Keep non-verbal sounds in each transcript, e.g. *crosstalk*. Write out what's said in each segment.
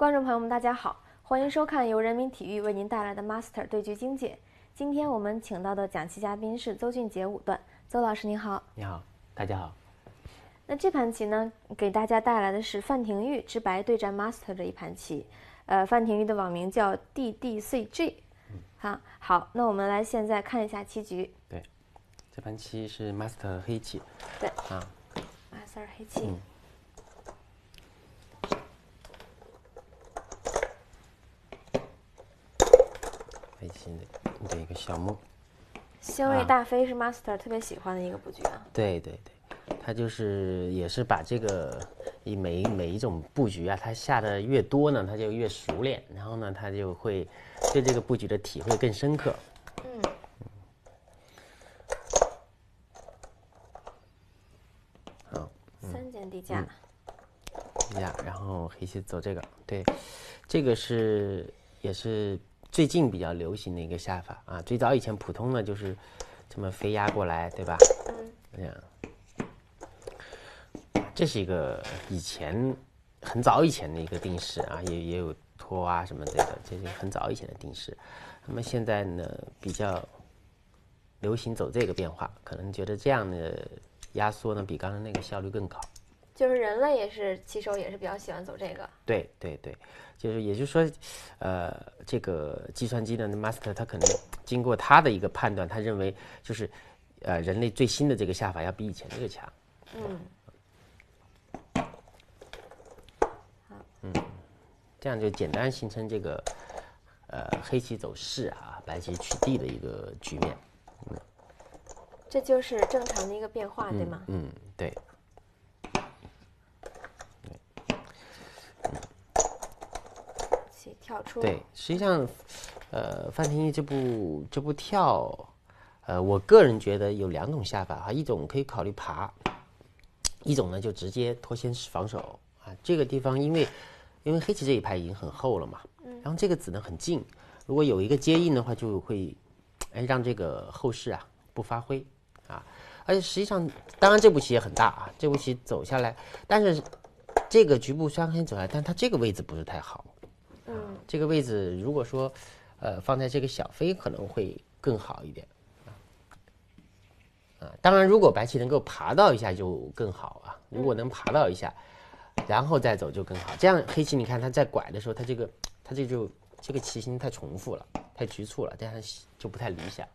观众朋友们，大家好，欢迎收看由人民体育为您带来的 Master 对局精解。今天我们请到的讲棋嘉宾是邹俊杰五段，邹老师您好。你好，大家好。那这盘棋呢，给大家带来的是范廷钰直白对战 Master 的一盘棋。呃，范廷钰的网名叫 DDCG。嗯，好好。那我们来现在看一下棋局。对，这盘棋是 Master 黑棋。对，啊，Master 黑棋。嗯。新的的一个小梦。《星位大飞是 Master 特别喜欢的一个布局啊。对对对，他就是也是把这个一每每一种布局啊，他下的越多呢，他就越熟练，然后呢，他就会对这个布局的体会更深刻。嗯。好，三间地价，地价，然后黑棋走这个，对，这个是也是。最近比较流行的一个下法啊，最早以前普通的就是这么飞压过来，对吧？嗯，这样，这是一个以前很早以前的一个定式啊，也也有托啊什么的，这是很早以前的定式。那么现在呢，比较流行走这个变化，可能觉得这样的压缩呢，比刚刚那个效率更高。就是人类也是棋手，也是比较喜欢走这个。对对对，就是也就是说，呃，这个计算机的 master 他可能经过他的一个判断，他认为就是，呃，人类最新的这个下法要比以前这个强。嗯。好。嗯，这样就简单形成这个，呃，黑棋走势啊，白棋取地的一个局面。嗯。这就是正常的一个变化，对吗？嗯，对。对，实际上，呃，范廷钰这部这部跳，呃，我个人觉得有两种下法哈，一种可以考虑爬，一种呢就直接脱先防守啊。这个地方因为因为黑棋这一排已经很厚了嘛，然后这个子呢很近，如果有一个接应的话，就会哎让这个后势啊不发挥啊。而且实际上，当然这步棋也很大啊，这步棋走下来，但是这个局部双黑走下来，但它这个位置不是太好。这个位置如果说，呃，放在这个小飞可能会更好一点，啊，啊，当然，如果白棋能够爬到一下就更好啊，如果能爬到一下，然后再走就更好。这样黑棋你看他在拐的时候，他这个他这就这个棋形太重复了，太局促了，这样就不太理想，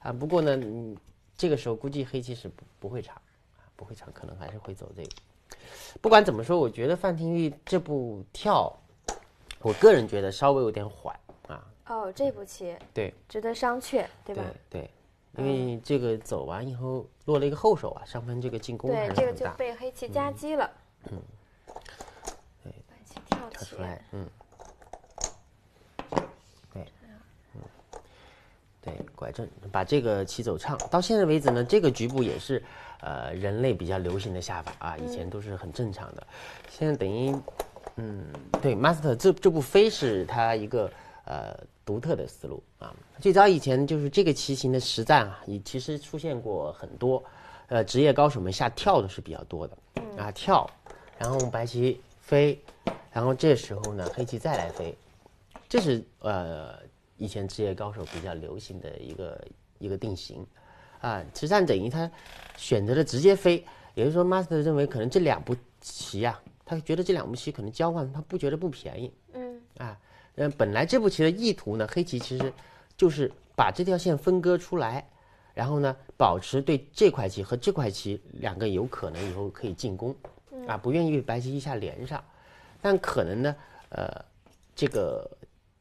啊，不过呢，这个时候估计黑棋是不会长，啊，不会长，可能还是会走这个。不管怎么说，我觉得范廷玉这步跳。我个人觉得稍微有点缓啊。哦，这步棋对，值得商榷，对吧？对对，因为这个走完以后落了一个后手啊，上分这个进攻对这个就被黑棋夹击了。嗯，对，白棋跳来，嗯，对，嗯，对，拐正把这个棋走畅。到现在为止呢，这个局部也是，呃，人类比较流行的下法啊，以前都是很正常的，现在等于。嗯，对，master 这这部飞是他一个呃独特的思路啊。最早以前就是这个棋形的实战啊，也其实出现过很多，呃，职业高手们下跳的是比较多的啊跳，然后白棋飞，然后这时候呢黑棋再来飞，这是呃以前职业高手比较流行的一个一个定型啊。实战等于他选择了直接飞，也就是说 master 认为可能这两步棋呀。他觉得这两步棋可能交换，他不觉得不便宜。嗯，啊，嗯，本来这步棋的意图呢，黑棋其实就是把这条线分割出来，然后呢，保持对这块棋和这块棋两个有可能以后可以进攻，啊，不愿意白棋一下连上，但可能呢，呃，这个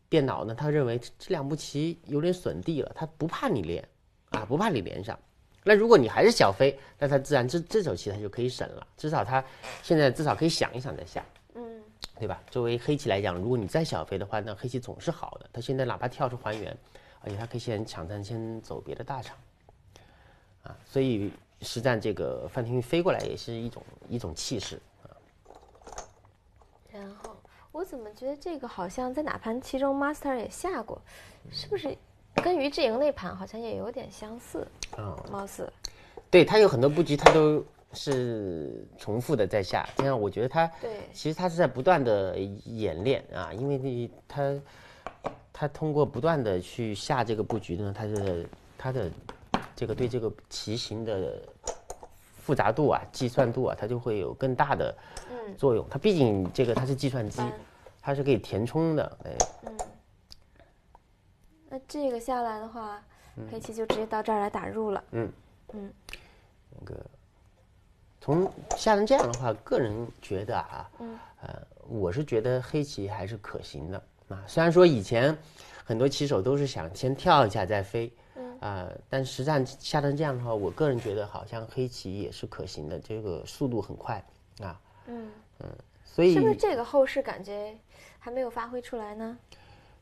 电脑呢，他认为这两步棋有点损地了，他不怕你连，啊，不怕你连上。那如果你还是小飞，那他自然这这手棋他就可以省了，至少他现在至少可以想一想再下，嗯，对吧？作为黑棋来讲，如果你再小飞的话，那黑棋总是好的。他现在哪怕跳出还原，而且他可以先抢占，先走别的大场，啊，所以实战这个范廷钰飞过来也是一种一种气势啊。然后我怎么觉得这个好像在哪盘棋中 master 也下过，是不是？跟于志莹那盘好像也有点相似啊，貌似。对，他有很多布局，他都是重复的在下。这样我觉得他，对，其实他是在不断的演练啊，因为你他他通过不断的去下这个布局呢，他的他的这个对这个棋形的复杂度啊、计算度啊，它就会有更大的作用。它毕竟这个它是计算机，它是可以填充的，哎。嗯这个下来的话，黑棋就直接到这儿来打入了。嗯嗯，那个，从下成这样的话，个人觉得啊，嗯呃，我是觉得黑棋还是可行的啊。虽然说以前很多棋手都是想先跳一下再飞，嗯啊，但实战下成这样的话，我个人觉得好像黑棋也是可行的，这个速度很快啊。嗯嗯，所以是不是这个后势感觉还没有发挥出来呢？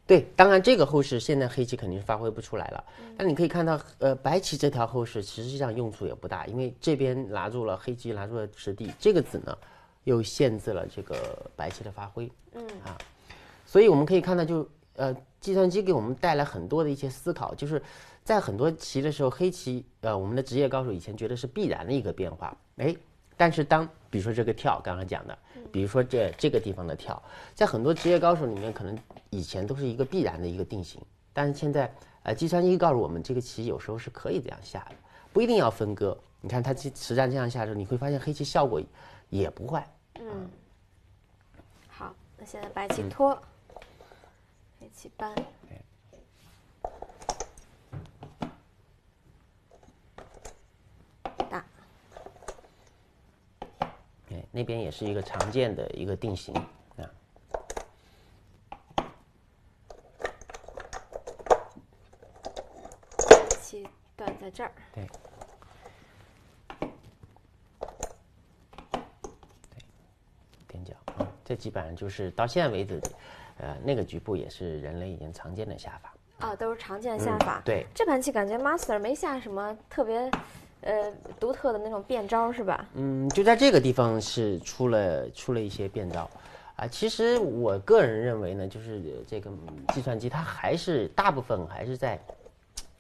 对，当然这个后势现在黑棋肯定是发挥不出来了。那你可以看到，呃，白棋这条后势实际上用处也不大，因为这边拿住了黑棋拿住了实地，这个子呢又限制了这个白棋的发挥。嗯啊，所以我们可以看到，就呃，计算机给我们带来很多的一些思考，就是在很多棋的时候，黑棋呃，我们的职业高手以前觉得是必然的一个变化，哎，但是当比如说这个跳，刚刚讲的，比如说这这个地方的跳，在很多职业高手里面，可能以前都是一个必然的一个定型，但是现在，呃，计算机告诉我们，这个棋有时候是可以这样下的，不一定要分割。你看他实战这样下之后，你会发现黑棋效果也不坏。嗯，好，那现在白棋拖，黑棋搬。那边也是一个常见的一个定型啊，七段在这儿，对，对，脚啊，这基本上就是到现在为止，呃，那个局部也是人类已经常见的下法啊，都是常见的下法，对，这盘棋感觉 master 没下什么特别。呃，独特的那种变招是吧？嗯，就在这个地方是出了出了一些变招，啊，其实我个人认为呢，就是这个计算机它还是大部分还是在，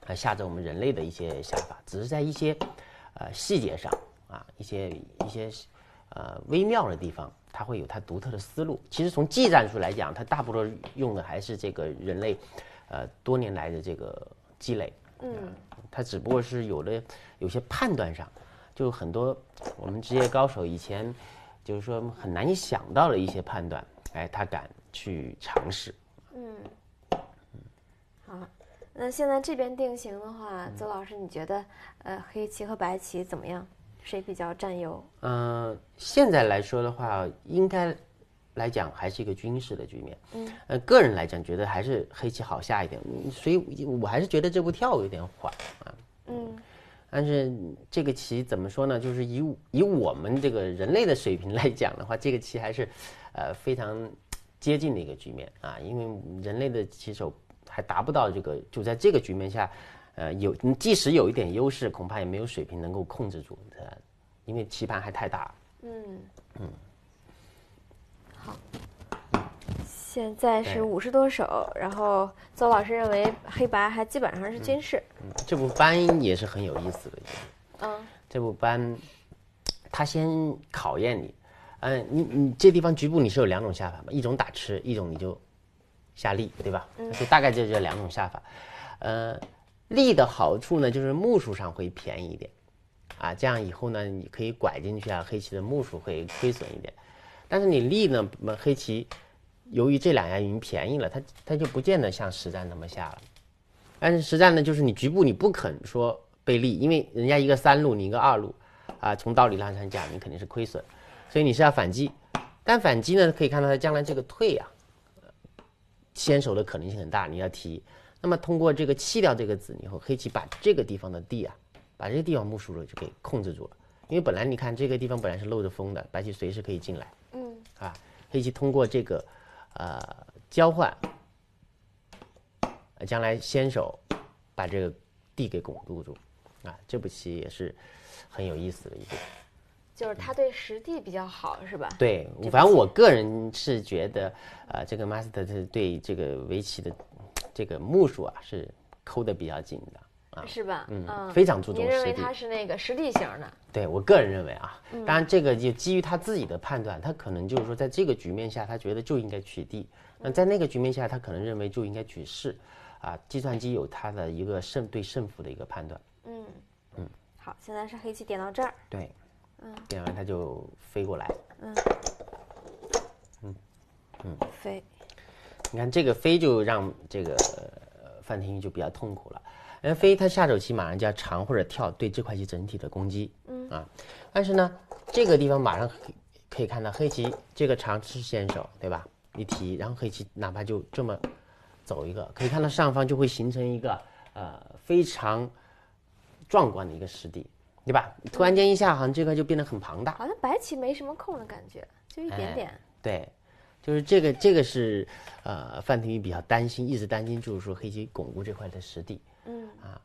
还下着我们人类的一些想法，只是在一些，呃，细节上啊，一些一些，呃，微妙的地方，它会有它独特的思路。其实从技战术来讲，它大部分用的还是这个人类，呃，多年来的这个积累。嗯，他只不过是有了有些判断上，就很多我们职业高手以前就是说很难以想到的一些判断，哎，他敢去尝试。嗯，嗯，好，那现在这边定型的话，邹老师，你觉得呃，黑棋和白棋怎么样？谁比较占优？嗯，现在来说的话，应该。来讲还是一个军事的局面，嗯，呃，个人来讲觉得还是黑棋好下一点，所以我还是觉得这步跳有点缓啊，嗯，但是这个棋怎么说呢？就是以以我们这个人类的水平来讲的话，这个棋还是，呃，非常接近的一个局面啊，因为人类的棋手还达不到这个，就在这个局面下，呃，有即使有一点优势，恐怕也没有水平能够控制住，因为棋盘还太大，嗯嗯。现在是五十多手，然后邹老师认为黑白还基本上是均势。这部班也是很有意思的，嗯，这部班，他先考验你，嗯，你你这地方局部你是有两种下法嘛，一种打吃，一种你就下力，对吧？嗯，就大概就这两种下法，呃，力的好处呢就是目数上会便宜一点，啊，这样以后呢你可以拐进去啊，黑棋的目数会亏损一点，但是你力呢，黑棋。由于这两家已经便宜了，他他就不见得像实战那么下了。但是实战呢，就是你局部你不肯说被利，因为人家一个三路，你一个二路，啊，从道理上讲，你肯定是亏损，所以你是要反击。但反击呢，可以看到他将来这个退啊，先手的可能性很大，你要提。那么通过这个弃掉这个子以后，黑棋把这个地方的地啊，把这个地方木数了就给控制住了。因为本来你看这个地方本来是漏着风的，白棋随时可以进来。嗯，啊，黑棋通过这个。呃，交换，将来先手把这个地给巩固住，啊，这步棋也是很有意思的一步，就是他对实地比较好，是吧？对，反正我个人是觉得，啊，这个 master 对这个围棋的这个目数啊是抠的比较紧的。啊，是吧？嗯，非常注重实力。你认为他是那个实力型的？对，我个人认为啊，当然这个就基于他自己的判断，他可能就是说在这个局面下，他觉得就应该取缔；那在那个局面下，他可能认为就应该取势。啊，计算机有他的一个胜对胜负的一个判断。嗯嗯。好，现在是黑棋点到这儿。对。嗯。点完他就飞过来。嗯嗯嗯，飞。你看这个飞就让这个范廷玉就比较痛苦了。而非他下手棋马上就要长或者跳，对这块棋整体的攻击。嗯啊，但是呢，这个地方马上可以看到黑棋这个长是先手，对吧？一提，然后黑棋哪怕就这么走一个，可以看到上方就会形成一个呃非常壮观的一个实地，对吧？突然间一下，好像这块就变得很庞大。好像白棋没什么空的感觉，就一点点。对，就是这个这个是呃范廷宇比较担心，一直担心就是说黑棋巩固这块的实地。啊，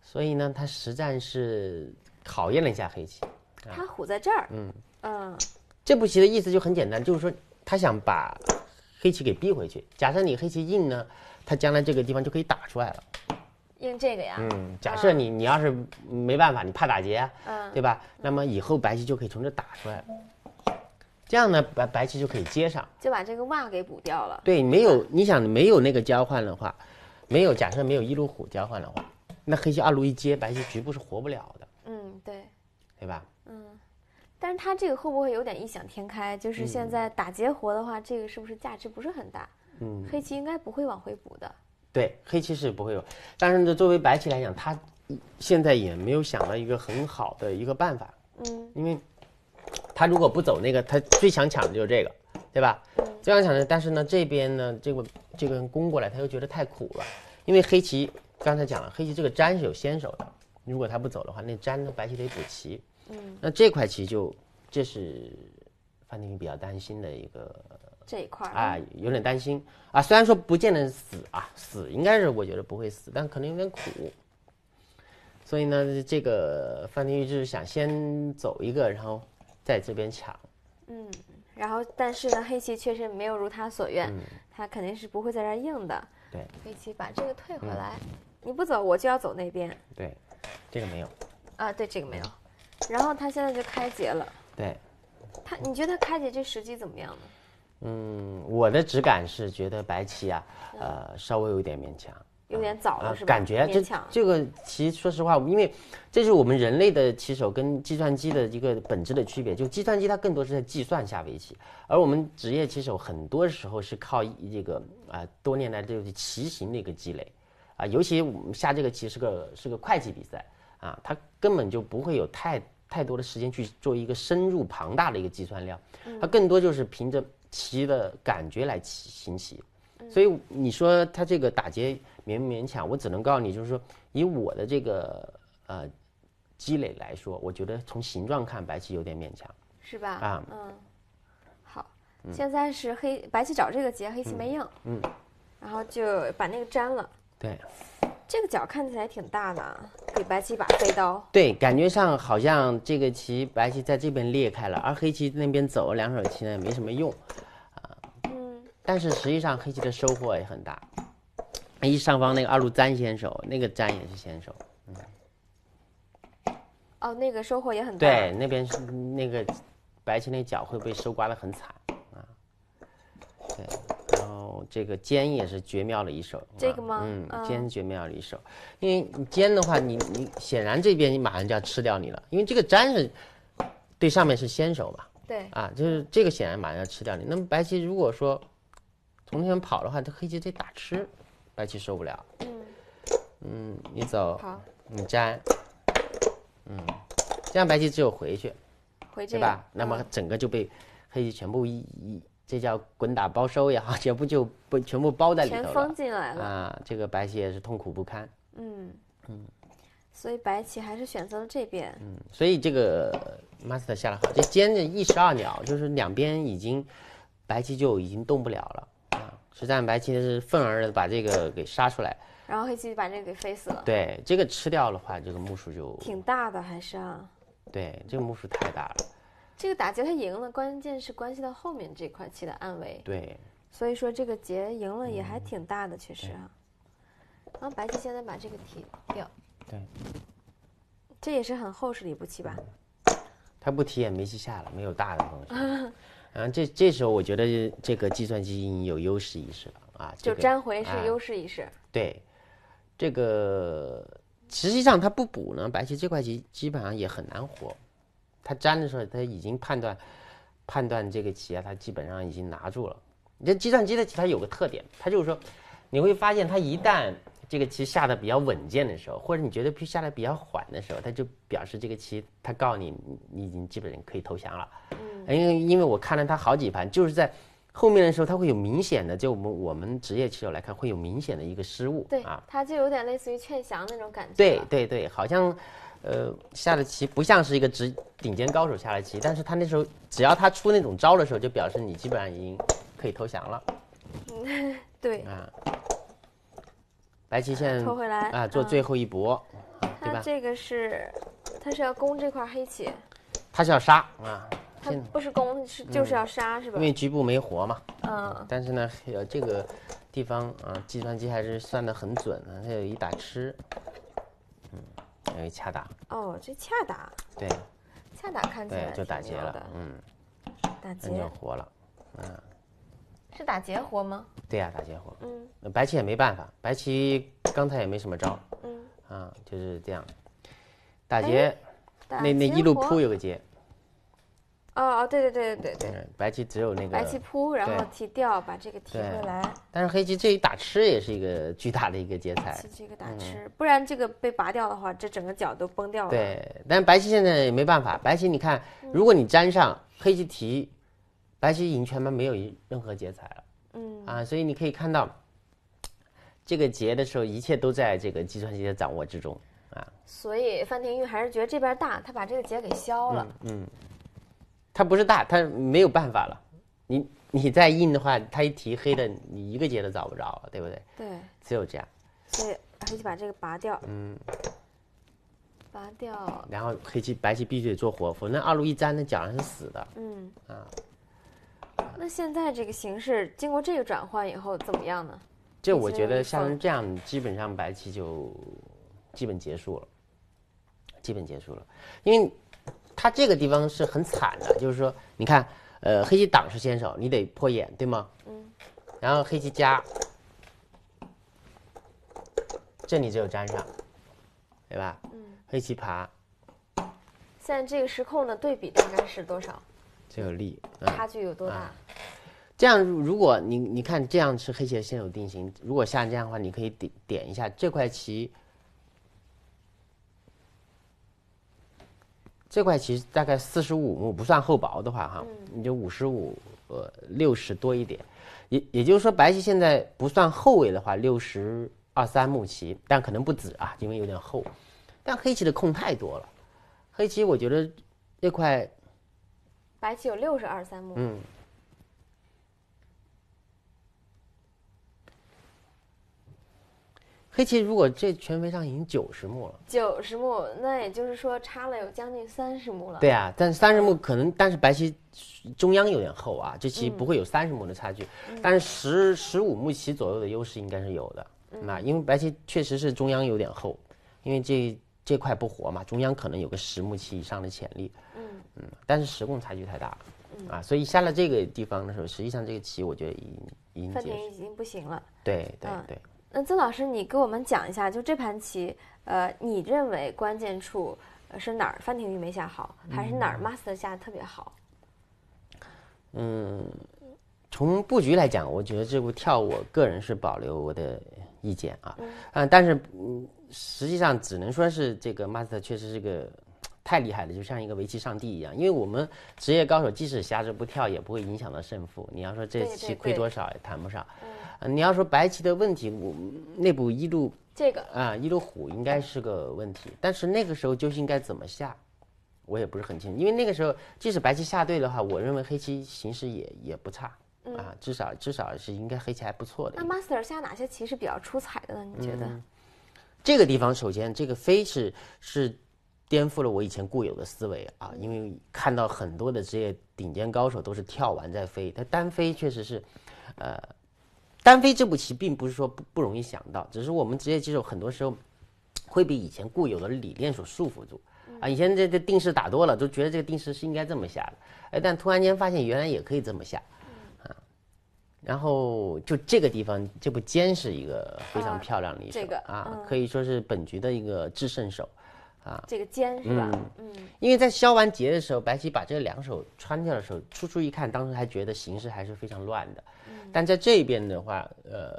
所以呢，他实战是考验了一下黑棋。他虎在这儿。嗯嗯，这步棋的意思就很简单，就是说他想把黑棋给逼回去。假设你黑棋硬呢，他将来这个地方就可以打出来了。用这个呀？嗯，假设你你要是没办法，你怕打劫，嗯，对吧？那么以后白棋就可以从这打出来了。这样呢，白白棋就可以接上，就把这个袜给补掉了。对，没有你想没有那个交换的话。没有，假设没有一路虎交换的话，那黑棋二路一接，白棋局部是活不了的。嗯，对，对吧？嗯，但是他这个会不会有点异想天开？就是现在打劫活的话，这个是不是价值不是很大？嗯，黑棋应该不会往回补的。对，黑棋是不会有，但是呢，作为白棋来讲，他现在也没有想到一个很好的一个办法。嗯，因为他如果不走那个，他最想抢的就是这个，对吧？最想抢的，但是呢，这边呢，这个。这个人攻过来，他又觉得太苦了，因为黑棋刚才讲了，黑棋这个粘是有先手的。如果他不走的话，那粘的白棋得补棋。嗯，那这块棋就这是范廷宇比较担心的一个这一块啊，有点担心啊。虽然说不见得死啊，死应该是我觉得不会死，但可能有点苦。所以呢，这个范廷宇就是想先走一个，然后在这边抢。嗯。然后，但是呢，黑棋确实没有如他所愿，他肯定是不会在这儿硬的。对，黑棋把这个退回来，你不走，我就要走那边。对，这个没有。啊，对，这个没有。然后他现在就开劫了。对，他，你觉得他开劫这时机怎么样呢？嗯，我的直感是觉得白棋啊，呃，稍微有点勉强。有点早了，感觉勉这个其实说实话，因为这是我们人类的棋手跟计算机的一个本质的区别。就计算机它更多是在计算下围棋，而我们职业棋手很多时候是靠这个啊，多年来这个棋行的一个积累，啊，尤其我们下这个棋是个是个会计比赛啊，它根本就不会有太太多的时间去做一个深入庞大的一个计算量，它更多就是凭着棋的感觉来行棋。所以你说他这个打劫勉不勉强？我只能告诉你，就是说以我的这个呃积累来说，我觉得从形状看白棋有点勉强，是吧？啊，嗯，好，现在是黑白棋找这个劫，黑棋没应，嗯，然后就把那个粘了，对，这个角看起来挺大的，给白棋一把飞刀，对，感觉上好像这个棋白棋在这边裂开了，而黑棋那边走两手棋呢没什么用。但是实际上黑棋的收获也很大，一上方那个二路粘先手，那个粘也是先手，嗯，哦，那个收获也很大。对，那边是那个白棋那角会被收刮的很惨啊，对，然后这个尖也是绝妙的一手，这个吗？嗯，尖绝妙的一手，因为你尖的话，你你显然这边你马上就要吃掉你了，因为这个粘是对上面是先手嘛，对，啊，就是这个显然马上要吃掉你。那么白棋如果说红棋跑的话，这黑棋得打吃，白棋受不了。嗯，嗯，你走，好，你粘，嗯，这样白棋只有回去，回去，对吧？那么整个就被黑棋全部一一，这叫滚打包收也好，全 *laughs* 部就不全部包在里头了。全封进来了啊！这个白棋也是痛苦不堪。嗯嗯，所以白棋还是选择了这边。嗯，所以这个 master 下得好，这尖着一石二鸟，就是两边已经白棋就已经动不了了。实战白棋是愤而的把这个给杀出来，然后黑棋就把这个给飞死了。对，这个吃掉的话，这个目数就挺大的，还是啊？对，这个目数太大了。这个打劫他赢了，关键是关系到后面这块棋的安危。对，所以说这个劫赢了也还挺大的，确实啊。然后白棋现在把这个提掉，对，这也是很厚实的一步棋吧？他不提也没棋下了，没有大的东西。*laughs* 然后这这时候我觉得这个计算机已经有优势意识了啊，就粘回是优势意识。对，这个实际上它不补呢，白棋这块棋基本上也很难活。它粘的时候，它已经判断判断这个棋啊，它基本上已经拿住了。你这计算机的棋它有个特点，它就是说你会发现它一旦这个棋下的比较稳健的时候，或者你觉得下得比较缓的时候，他就表示这个棋他告诉你你已经基本上可以投降了。嗯，因为因为我看了他好几盘，就是在后面的时候他会有明显的，就我们我们职业棋手来看会有明显的一个失误。对啊，他就有点类似于劝降那种感觉。对对对，好像呃下的棋不像是一个直顶尖高手下的棋，但是他那时候只要他出那种招的时候，就表示你基本上已经可以投降了。*laughs* 对啊。白棋回来啊，做最后一搏，对吧？这个是，他是要攻这块黑棋，他是要杀啊，他不是攻，是就是要杀，是吧？因为局部没活嘛，嗯。但是呢，这个地方啊，计算机还是算的很准的。他有一打吃，嗯，有一恰打。哦，这恰打。对，恰打看起来就打劫了，嗯，打劫那就活了，嗯，是打劫活吗？对呀，打劫活。嗯，白棋也没办法，白棋刚才也没什么招。嗯，啊，就是这样，打劫，那那一路扑有个劫。哦哦，对对对对对对。白棋只有那个。白棋扑，然后提掉，把这个提回来。但是黑棋这一打吃也是一个巨大的一个劫材。这个打吃，不然这个被拔掉的话，这整个角都崩掉了。对，但是白棋现在也没办法，白棋你看，如果你粘上黑棋提，白棋赢全盘没有任何劫材了。嗯啊，所以你可以看到，这个结的时候，一切都在这个计算机的掌握之中啊。所以范廷玉还是觉得这边大，他把这个结给消了。嗯，他不是大，他没有办法了。你你再硬的话，他一提黑的，你一个结都找不着了，对不对？对，只有这样。所以黑棋把这个拔掉。嗯，拔掉。然后黑棋白棋必须得做活，否则二路一粘，那脚上是死的。嗯啊。那现在这个形势经过这个转换以后怎么样呢？这我觉得像这样，基本上白棋就基本结束了，基本结束了，因为它这个地方是很惨的，就是说，你看，呃，黑棋挡是先手，你得破眼，对吗？嗯。然后黑棋加，这里只有粘上，对吧？嗯。黑棋爬，现在这个时控的对比大概是多少？这有利，差距有多大？这样，如如果你你看这样是黑棋先有定型。如果像这样的话，你可以点点一下这块棋。这块棋大概四十五目，不算厚薄的话，哈，你就五十五，呃，六十多一点。也也就是说，白棋现在不算后位的话，六十二三目棋，但可能不止啊，因为有点厚。但黑棋的空太多了，黑棋我觉得这块。白棋有六十二三目。嗯。黑棋如果这全围上已经九十目了。九十目，那也就是说差了有将近三十目了。对啊，但三十目可能，但是白棋中央有点厚啊，这棋不会有三十目的差距，但是十十五目棋左右的优势应该是有的。那因为白棋确实是中央有点厚，因为这这块不活嘛，中央可能有个十目棋以上的潜力。嗯，但是时控差距太大，啊，所以下了这个地方的时候，实际上这个棋我觉得已已经范廷已经不行了。对对对。那曾老师，你给我们讲一下，就这盘棋，呃，你认为关键处是哪儿？范廷玉没下好，还是哪儿 Master 下的特别好？嗯，从布局来讲，我觉得这步跳，我个人是保留我的意见啊。嗯。啊，但是嗯，实际上只能说是这个 Master 确实是个。太厉害了，就像一个围棋上帝一样。因为我们职业高手，即使瞎着不跳，也不会影响到胜负。你要说这棋亏多少也谈不上。嗯，你要说白棋的问题，我内部一路这个啊一路虎应该是个问题。但是那个时候究竟该怎么下，我也不是很清楚。因为那个时候即使白棋下对的话，我认为黑棋形势也也不差啊，至少至少是应该黑棋还不错的。那 Master 下哪些棋是比较出彩的呢？你觉得？嗯，这个地方首先这个飞是是。颠覆了我以前固有的思维啊！因为看到很多的职业顶尖高手都是跳完再飞，但单飞确实是，呃，单飞这步棋并不是说不不容易想到，只是我们职业棋手很多时候会被以前固有的理念所束缚住啊。以前这这定式打多了，都觉得这个定式是应该这么下的，哎，但突然间发现原来也可以这么下啊。然后就这个地方这步尖是一个非常漂亮的一步啊，可以说是本局的一个制胜手。啊，这个尖是吧？嗯，因为在消完劫的时候，白棋把这两手穿掉的时候，初初一看，当时还觉得形势还是非常乱的。嗯，但在这边的话，呃，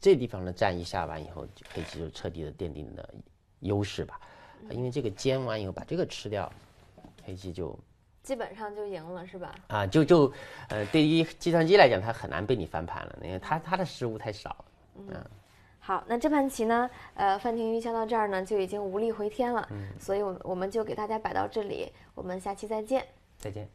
这地方的战役下完以后，黑棋就彻底的奠定了优势吧。因为这个尖完以后把这个吃掉，黑棋就基本上就赢了，是吧？啊，就就，呃，对于计算机来讲，它很难被你翻盘了，因为它它的失误太少了。嗯。好，那这盘棋呢？呃，范廷玉下到这儿呢，就已经无力回天了。嗯，所以，我我们就给大家摆到这里，我们下期再见。再见。